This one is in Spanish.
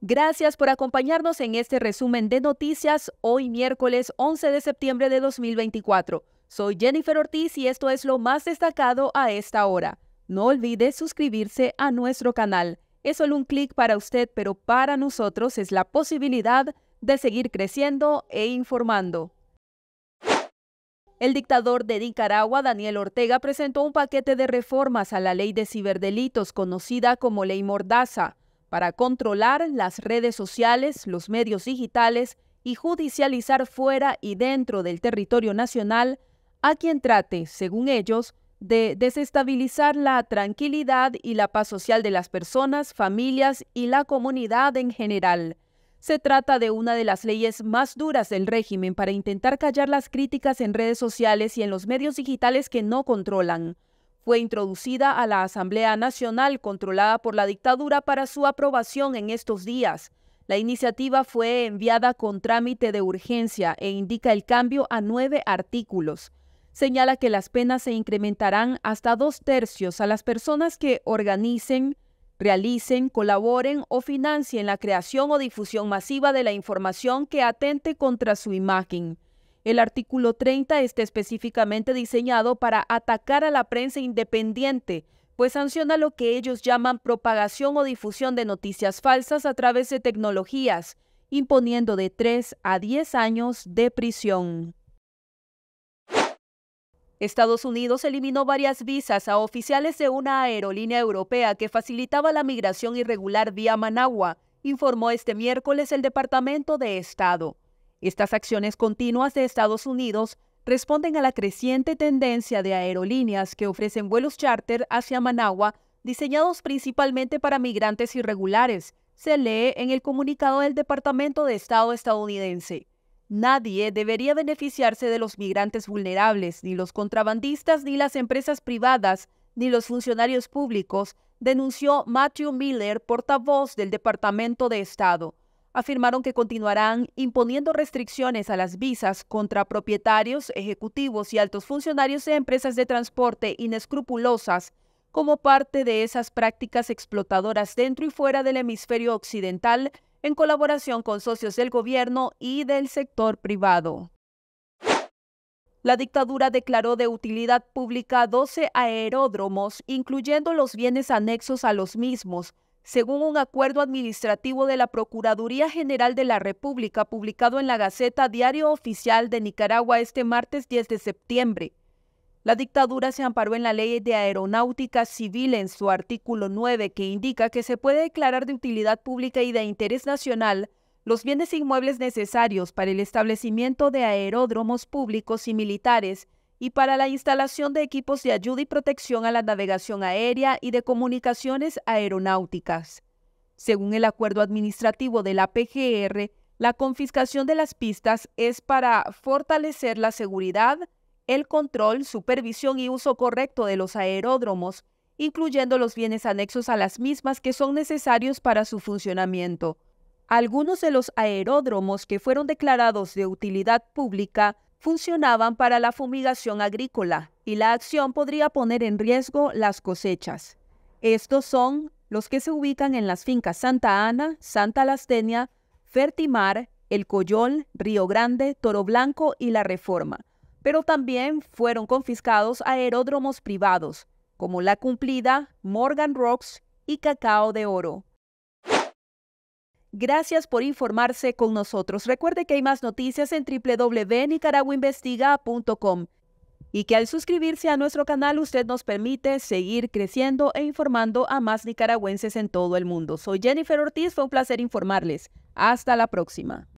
Gracias por acompañarnos en este resumen de noticias hoy miércoles 11 de septiembre de 2024. Soy Jennifer Ortiz y esto es lo más destacado a esta hora. No olvide suscribirse a nuestro canal. Es solo un clic para usted, pero para nosotros es la posibilidad de seguir creciendo e informando. El dictador de Nicaragua, Daniel Ortega, presentó un paquete de reformas a la ley de ciberdelitos, conocida como Ley Mordaza, para controlar las redes sociales, los medios digitales y judicializar fuera y dentro del territorio nacional a quien trate, según ellos, de desestabilizar la tranquilidad y la paz social de las personas, familias y la comunidad en general. Se trata de una de las leyes más duras del régimen para intentar callar las críticas en redes sociales y en los medios digitales que no controlan. Fue introducida a la Asamblea Nacional controlada por la dictadura para su aprobación en estos días. La iniciativa fue enviada con trámite de urgencia e indica el cambio a nueve artículos. Señala que las penas se incrementarán hasta dos tercios a las personas que organicen, realicen, colaboren o financien la creación o difusión masiva de la información que atente contra su imagen. El artículo 30 está específicamente diseñado para atacar a la prensa independiente, pues sanciona lo que ellos llaman propagación o difusión de noticias falsas a través de tecnologías, imponiendo de 3 a 10 años de prisión. Estados Unidos eliminó varias visas a oficiales de una aerolínea europea que facilitaba la migración irregular vía Managua, informó este miércoles el Departamento de Estado. Estas acciones continuas de Estados Unidos responden a la creciente tendencia de aerolíneas que ofrecen vuelos charter hacia Managua diseñados principalmente para migrantes irregulares, se lee en el comunicado del Departamento de Estado estadounidense. Nadie debería beneficiarse de los migrantes vulnerables, ni los contrabandistas, ni las empresas privadas, ni los funcionarios públicos, denunció Matthew Miller, portavoz del Departamento de Estado. Afirmaron que continuarán imponiendo restricciones a las visas contra propietarios, ejecutivos y altos funcionarios de empresas de transporte inescrupulosas como parte de esas prácticas explotadoras dentro y fuera del hemisferio occidental en colaboración con socios del gobierno y del sector privado. La dictadura declaró de utilidad pública 12 aeródromos, incluyendo los bienes anexos a los mismos, según un acuerdo administrativo de la Procuraduría General de la República publicado en la Gaceta Diario Oficial de Nicaragua este martes 10 de septiembre. La dictadura se amparó en la ley de aeronáutica civil en su artículo 9 que indica que se puede declarar de utilidad pública y de interés nacional los bienes e inmuebles necesarios para el establecimiento de aeródromos públicos y militares y para la instalación de equipos de ayuda y protección a la navegación aérea y de comunicaciones aeronáuticas. Según el acuerdo administrativo de la PGR, la confiscación de las pistas es para fortalecer la seguridad, el control, supervisión y uso correcto de los aeródromos, incluyendo los bienes anexos a las mismas que son necesarios para su funcionamiento. Algunos de los aeródromos que fueron declarados de utilidad pública funcionaban para la fumigación agrícola y la acción podría poner en riesgo las cosechas. Estos son los que se ubican en las fincas Santa Ana, Santa Lastenia, Fertimar, El Coyol, Río Grande, Toro Blanco y La Reforma pero también fueron confiscados aeródromos privados, como La Cumplida, Morgan Rocks y Cacao de Oro. Gracias por informarse con nosotros. Recuerde que hay más noticias en www.nicaraguainvestiga.com y que al suscribirse a nuestro canal usted nos permite seguir creciendo e informando a más nicaragüenses en todo el mundo. Soy Jennifer Ortiz, fue un placer informarles. Hasta la próxima.